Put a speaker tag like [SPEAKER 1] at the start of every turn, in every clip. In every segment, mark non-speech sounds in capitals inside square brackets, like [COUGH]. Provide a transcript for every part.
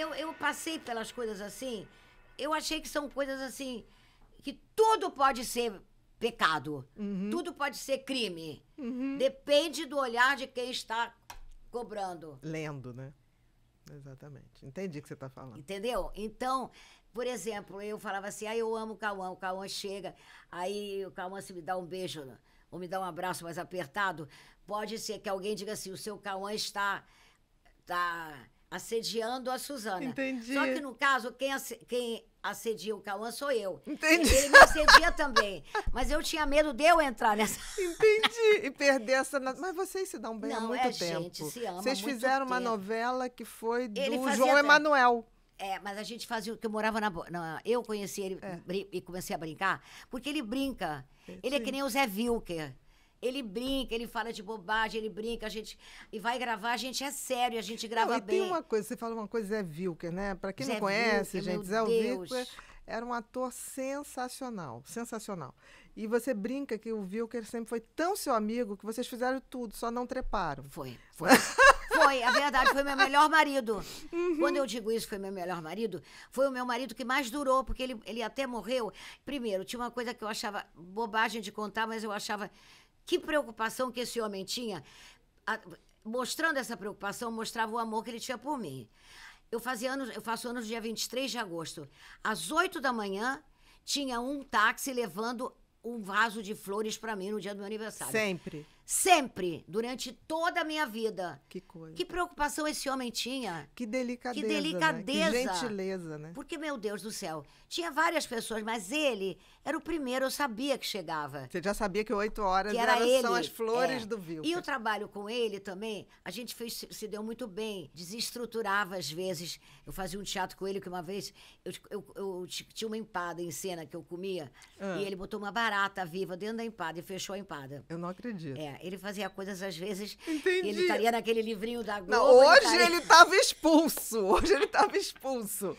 [SPEAKER 1] eu, eu passei pelas coisas assim. Eu achei que são coisas assim. Que tudo pode ser pecado. Uhum. Tudo pode ser crime. Uhum. Depende do olhar de quem está cobrando. Lendo, né? Exatamente. Entendi o que você está falando. Entendeu? Então, por exemplo, eu falava assim, ah, eu amo o Cauã, o Cauã chega, aí o Cauã se me dá um beijo, ou me dá um abraço mais apertado, pode ser que alguém diga assim, o seu Cauã está, está assediando a Suzana. Entendi. Só que no caso, quem, quem assedia o Cauã sou eu. Entendi. Ele me assedia também. Mas eu tinha medo de eu entrar nessa. [LAUGHS] Entendi. E perder essa. Mas vocês se dão bem Não, há muito é, tempo. Gente, se ama vocês fizeram tempo. uma novela que foi do João até... Emanuel. É, mas a gente fazia. que eu morava na. na eu conheci ele é. e comecei a brincar, porque ele brinca. É, ele é que nem o Zé Vilker. Ele brinca, ele fala de bobagem, ele brinca, a gente. E vai gravar, a gente é sério, a gente grava não, e bem. Tem uma
[SPEAKER 2] coisa, você fala uma coisa, Zé Vilker, né? Pra quem Zé não conhece, Vilker, gente, Zé Vilker era um ator sensacional, sensacional. E você brinca que o Vilker
[SPEAKER 1] sempre foi tão seu amigo que vocês fizeram tudo, só não treparam. Foi, foi. Foi, a verdade, foi meu melhor marido. Uhum. Quando eu digo isso, foi meu melhor marido, foi o meu marido que mais durou, porque ele, ele até morreu. Primeiro, tinha uma coisa que eu achava bobagem de contar, mas eu achava que preocupação que esse homem tinha. A, mostrando essa preocupação, mostrava o amor que ele tinha por mim. Eu fazia anos, eu faço anos dia 23 de agosto. Às 8 da manhã, tinha um táxi levando um vaso de flores para mim no dia do meu aniversário. Sempre. Sempre, durante toda a minha vida. Que coisa. Que preocupação esse homem tinha. Que delicadeza. Que delicadeza. Né? Que
[SPEAKER 2] gentileza, né?
[SPEAKER 1] Porque, meu Deus do céu, tinha várias pessoas, mas ele era o primeiro, eu sabia que chegava. Você já sabia que oito horas que era ele, são as flores é. do Vilca. E o trabalho com ele também, a gente fez, se deu muito bem, desestruturava às vezes. Eu fazia um teatro com ele que uma vez eu, eu, eu, tinha uma empada em cena que eu comia ah. e ele botou uma barata viva dentro da empada e fechou a empada. Eu não acredito. É, ele fazia coisas, às vezes. Entendi. Ele estaria naquele livrinho da Globo. Não, [LAUGHS] hoje ele
[SPEAKER 2] estava expulso. Hoje ele estava expulso.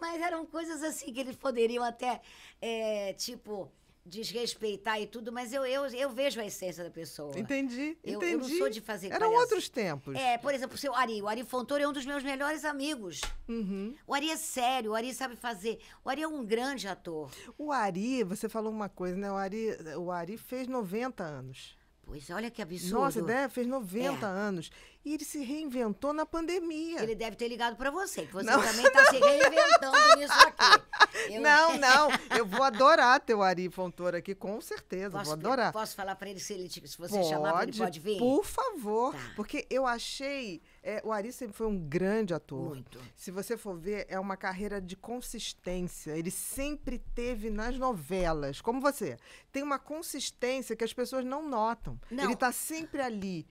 [SPEAKER 1] Mas eram coisas assim que eles poderiam até, é, tipo, desrespeitar e tudo, mas eu, eu, eu vejo a essência da pessoa. Entendi, eu, entendi. Eu não sou de fazer Eram palhaço. outros tempos. É, por exemplo, o seu Ari. O Ari Fontoura é um dos meus melhores amigos. Uhum. O Ari é sério, o Ari sabe fazer. O Ari é um grande ator.
[SPEAKER 2] O Ari, você falou uma coisa, né? O Ari, o Ari fez 90 anos.
[SPEAKER 1] Pois olha que absurdo. Nossa, deve,
[SPEAKER 2] fez 90 é. anos. E ele se reinventou
[SPEAKER 1] na pandemia. Ele deve ter ligado para você, que você não, também está se reinventando [LAUGHS] nisso aqui. Não, não.
[SPEAKER 2] [LAUGHS] Eu vou adorar ter o Ari Fontoura aqui, com certeza. Posso, vou adorar.
[SPEAKER 1] Posso falar para ele se, ele, se você pode, chamar, ele pode vir? Por favor. Tá.
[SPEAKER 2] Porque eu achei. É, o Ari sempre foi um grande ator. Muito. Se você for ver, é uma carreira de consistência. Ele sempre teve nas novelas, como você. Tem uma consistência que as pessoas não notam. Não. Ele está sempre ali.